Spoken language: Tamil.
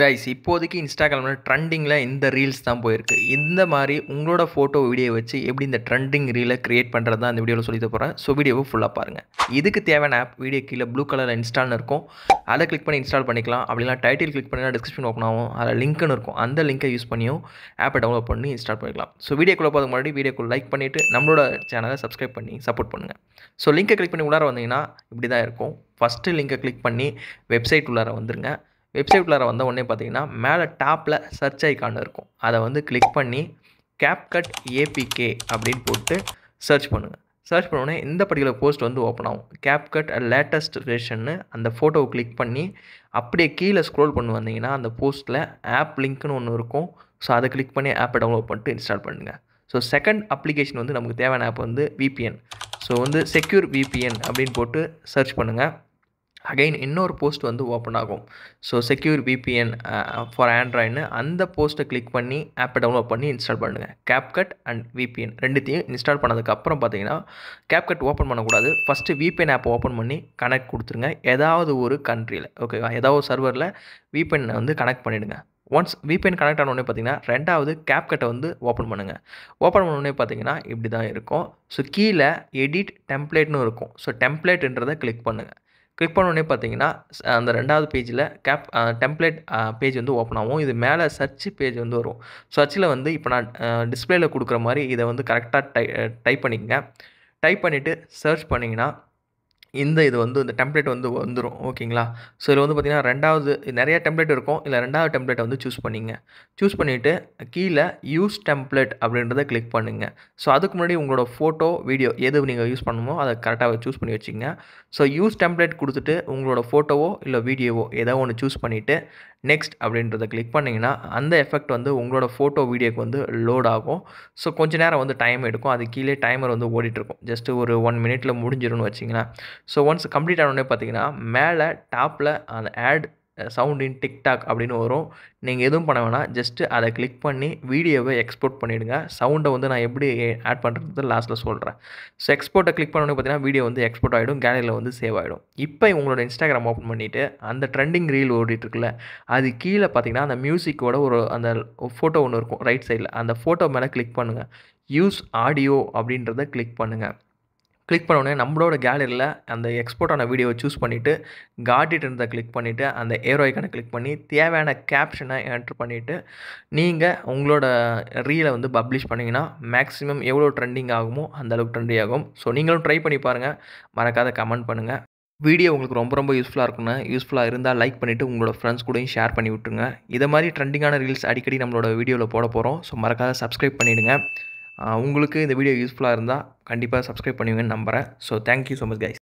கைஸ் இப்போதைக்கு இன்ஸ்டாகிராமில் ட்ரெண்டிங்கில் இந்த ரீல்ஸ் தான் போயிருக்கு இந்த மாதிரி உங்களோட ஃபோட்டோ வீடியோ வச்சு எப்படி இந்த ட்ரெண்டிங் ரீலை கிரியேட் பண்ணுறது தான் இந்த வீடியோவில் சொல்லி போகிறேன் ஸோ வீடியோவை ஃபுல்லாக பாருங்கள் இதுக்கு தேவையான ஆப் வீடியோ கீழே ப்ளூ கலரில் இன்ஸ்டால்னு இருக்கும் அதை கிளிக் பண்ணி இன்ஸ்டால் பண்ணிக்கலாம் அப்படிலாம் டைட்டில் கிளிக் பண்ணி டிஸ்கிரிப்ஷன் ஓப்பன் ஆகும் அதில் லிங்க்னு இருக்கும் அந்த லிங்கை யூஸ் பண்ணியும் ஆப்பை டவுன்லோட் பண்ணி இன்ஸ்டால் பண்ணிக்கலாம் ஸோ வீடியோக்குள்ளே போகிறது முன்னாடி வீடியோக்குள்ளே லைக் பண்ணிவிட்டு நம்மளோட சேனலை சப்ஸ்கிரைப் பண்ணி சப்போர்ட் பண்ணுங்கள் ஸோ லிங்கை கிளிக் பண்ணி உள்ளார வந்தீங்கன்னா இப்படி தான் இருக்கும் ஃபஸ்ட்டு லிங்கை கிளிக் பண்ணி வெப்சைட் உள்ளார வந்துருங்க வெப்சைட்குள்ளார வந்த உடனே பார்த்தீங்கன்னா மேலே டாப்பில் சர்ச் ஐக்கான் இருக்கும் அதை வந்து கிளிக் பண்ணி கேப்கட் ஏபிகே அப்படின்னு போட்டு சர்ச் பண்ணுங்கள் சர்ச் பண்ணோடனே இந்த பர்டிகுலர் போஸ்ட் வந்து ஓப்பன் ஆகும் கேப்கட் லேட்டஸ்ட் ரேஷன்னு அந்த ஃபோட்டோவை கிளிக் பண்ணி அப்படியே கீழே ஸ்க்ரோல் பண்ணி வந்தீங்கன்னா அந்த போஸ்ட்டில் ஆப் லிங்க்னு ஒன்று இருக்கும் ஸோ அதை கிளிக் பண்ணி ஆப்பை டவுன்லோட் பண்ணிட்டு இன்ஸ்டால் பண்ணுங்கள் ஸோ செகண்ட் அப்ளிகேஷன் வந்து நமக்கு தேவையான ஆப் வந்து விபிஎன் ஸோ வந்து செக்யூர் விபிஎன் அப்படின்னு போட்டு சர்ச் பண்ணுங்கள் அகைன் இன்னொரு போஸ்ட் வந்து ஓப்பன் ஆகும் ஸோ செக்யூர் விபிஎன் ஃபார் ஆண்ட்ராய்டுன்னு அந்த போஸ்ட்டை கிளிக் பண்ணி ஆப்பை டவுன்லோட் பண்ணி இன்ஸ்டால் பண்ணுங்கள் கேப்கட் அண்ட் விபிஎன் ரெண்டுத்தையும் இன்ஸ்டால் பண்ணதுக்கப்புறம் பார்த்தீங்கன்னா கேப்கட் ஓப்பன் பண்ணக்கூடாது ஃபஸ்ட்டு விபிஎன் ஆப்பை ஓப்பன் பண்ணி கனெக்ட் கொடுத்துருங்க ஏதாவது ஒரு கண்ட்ரியில் ஓகேவா ஏதாவது ஒரு சர்வரில் விபிஎன் வந்து கனெக்ட் பண்ணிவிடுங்க ஒன்ஸ் விபிஎன் கனெக்ட் உடனே பார்த்தீங்கன்னா ரெண்டாவது கேப்கட்டை வந்து ஓப்பன் பண்ணுங்கள் ஓப்பன் பண்ண உடனே பார்த்தீங்கன்னா இப்படி தான் இருக்கும் ஸோ கீழே எடிட் டெம்ப்ளேட்னு இருக்கும் ஸோ டெம்ப்ளேட்ன்றதை கிளிக் பண்ணுங்கள் கிளிக் பண்ணோடனே பார்த்தீங்கன்னா அந்த ரெண்டாவது பேஜில் கேப் டெம்ப்ளேட் பேஜ் வந்து ஓப்பன் ஆகும் இது மேலே சர்ச் பேஜ் வந்து வரும் சர்ச்சில் வந்து இப்போ நான் டிஸ்பிளேயில் கொடுக்குற மாதிரி இதை வந்து கரெக்டாக டை டைப் பண்ணிக்கங்க டைப் பண்ணிவிட்டு சர்ச் பண்ணிங்கன்னா இந்த இது வந்து இந்த டெம்ப்ளேட் வந்து வந்துடும் ஓகேங்களா ஸோ இதில் வந்து பார்த்திங்கன்னா ரெண்டாவது நிறையா டெம்ப்ளேட் இருக்கும் இல்லை ரெண்டாவது டெம்ப்ளேட்டை வந்து சூஸ் பண்ணிங்க சூஸ் பண்ணிவிட்டு கீழே யூஸ் டெம்ப்ளேட் அப்படின்றத கிளிக் பண்ணுங்கள் ஸோ அதுக்கு முன்னாடி உங்களோட ஃபோட்டோ வீடியோ எது நீங்கள் யூஸ் பண்ணணுமோ அதை கரெக்டாக சூஸ் பண்ணி வச்சுங்க ஸோ யூஸ் டெம்ப்ளேட் கொடுத்துட்டு உங்களோட ஃபோட்டோவோ இல்லை வீடியோவோ ஏதோ ஒன்று சூஸ் பண்ணிவிட்டு நெக்ஸ்ட் அப்படின்றத கிளிக் பண்ணிங்கன்னா அந்த எஃபெக்ட் வந்து உங்களோட ஃபோட்டோ வீடியோக்கு வந்து லோட் ஆகும் ஸோ கொஞ்சம் நேரம் வந்து டைம் எடுக்கும் அது கீழே டைமர் வந்து ஓடிட்டுருக்கும் ஜஸ்ட்டு ஒரு ஒன் மினிட்டில் முடிஞ்சிடும்னு வச்சிங்கன்னா ஸோ ஒன்ஸ் கம்ப்ளீட் ஆனே பார்த்தீங்கன்னா மேலே டாப்பில் அந்த ஆட் சவுண்ட் இன் டிக்டாக் அப்படின்னு வரும் நீங்கள் எதுவும் பண்ண வேணாம் ஜஸ்ட்டு அதை கிளிக் பண்ணி வீடியோவை எக்ஸ்போர்ட் பண்ணிவிடுங்க சவுண்டை வந்து நான் எப்படி ஆட் பண்ணுறது லாஸ்ட்டில் சொல்கிறேன் ஸோ எக்ஸ்போர்ட்டை கிளிக் பண்ணோடனே பார்த்தீங்கன்னா வீடியோ வந்து எக்ஸ்போர்ட் ஆகிடும் கேலரியில் வந்து சேவ் ஆகிடும் இப்போ உங்களோட இன்ஸ்டாகிராம் ஓப்பன் பண்ணிவிட்டு அந்த ட்ரெண்டிங் ரீல் ஓடிட்டுருக்குல்ல அது கீழே பார்த்தீங்கன்னா அந்த மியூசிக்கோட ஒரு அந்த ஃபோட்டோ ஒன்று இருக்கும் ரைட் சைடில் அந்த ஃபோட்டோ மேலே கிளிக் பண்ணுங்கள் யூஸ் ஆடியோ அப்படின்றத கிளிக் பண்ணுங்கள் கிளிக் பண்ணோடனே நம்மளோட கேலரியில் அந்த எக்ஸ்போர்ட் ஆன வீடியோவை சூஸ் பண்ணிவிட்டு காட்டிட்டு இருந்தால் கிளிக் பண்ணிவிட்டு அந்த ஏரோ ஐக்கனை கிளிக் பண்ணி தேவையான கேப்ஷனை என்ட்ரு பண்ணிவிட்டு நீங்கள் உங்களோட ரீலை வந்து பப்ளிஷ் பண்ணிங்கன்னா மேக்ஸிமம் எவ்வளோ ட்ரெண்டிங் ஆகுமோ அந்தளவுக்கு ட்ரெண்டிங் ஆகும் ஸோ நீங்களும் ட்ரை பண்ணி பாருங்கள் மறக்காத கமெண்ட் பண்ணுங்கள் வீடியோ உங்களுக்கு ரொம்ப ரொம்ப யூஸ்ஃபுல்லாக இருக்குன்னு யூஸ்ஃபுல்லாக இருந்தால் லைக் பண்ணிவிட்டு உங்களோட ஃப்ரெண்ட்ஸ் கூடயும் ஷேர் பண்ணி விட்டுருங்க இதை மாதிரி ட்ரெண்டிங்கான ரீல்ஸ் அடிக்கடி நம்மளோட வீடியோவில் போட போகிறோம் ஸோ மறக்காத சப்ஸ்கிரைப் பண்ணிவிடுங்க உங்களுக்கு இந்த வீடியோ யூஸ்ஃபுல்லாக இருந்தால் கண்டிப்பாக சப்ஸ்கிரைப் பண்ணுவீங்கன்னு நம்புகிறேன் so thank you so much guys